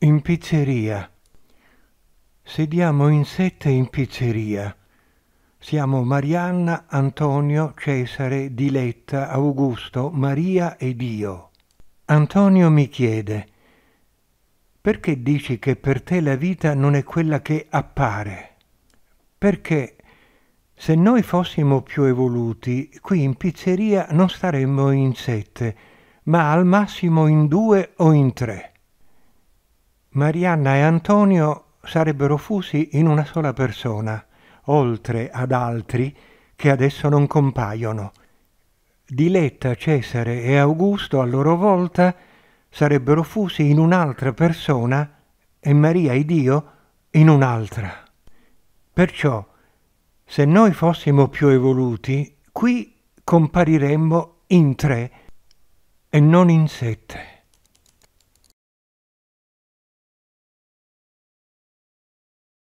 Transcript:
In pizzeria. Sediamo in sette in pizzeria. Siamo Marianna, Antonio, Cesare, Diletta, Augusto, Maria ed io. Antonio mi chiede perché dici che per te la vita non è quella che appare? Perché se noi fossimo più evoluti, qui in pizzeria non staremmo in sette, ma al massimo in due o in tre. Marianna e Antonio sarebbero fusi in una sola persona, oltre ad altri che adesso non compaiono. Diletta, Cesare e Augusto a loro volta sarebbero fusi in un'altra persona e Maria e Dio in un'altra. Perciò, se noi fossimo più evoluti, qui compariremmo in tre e non in sette.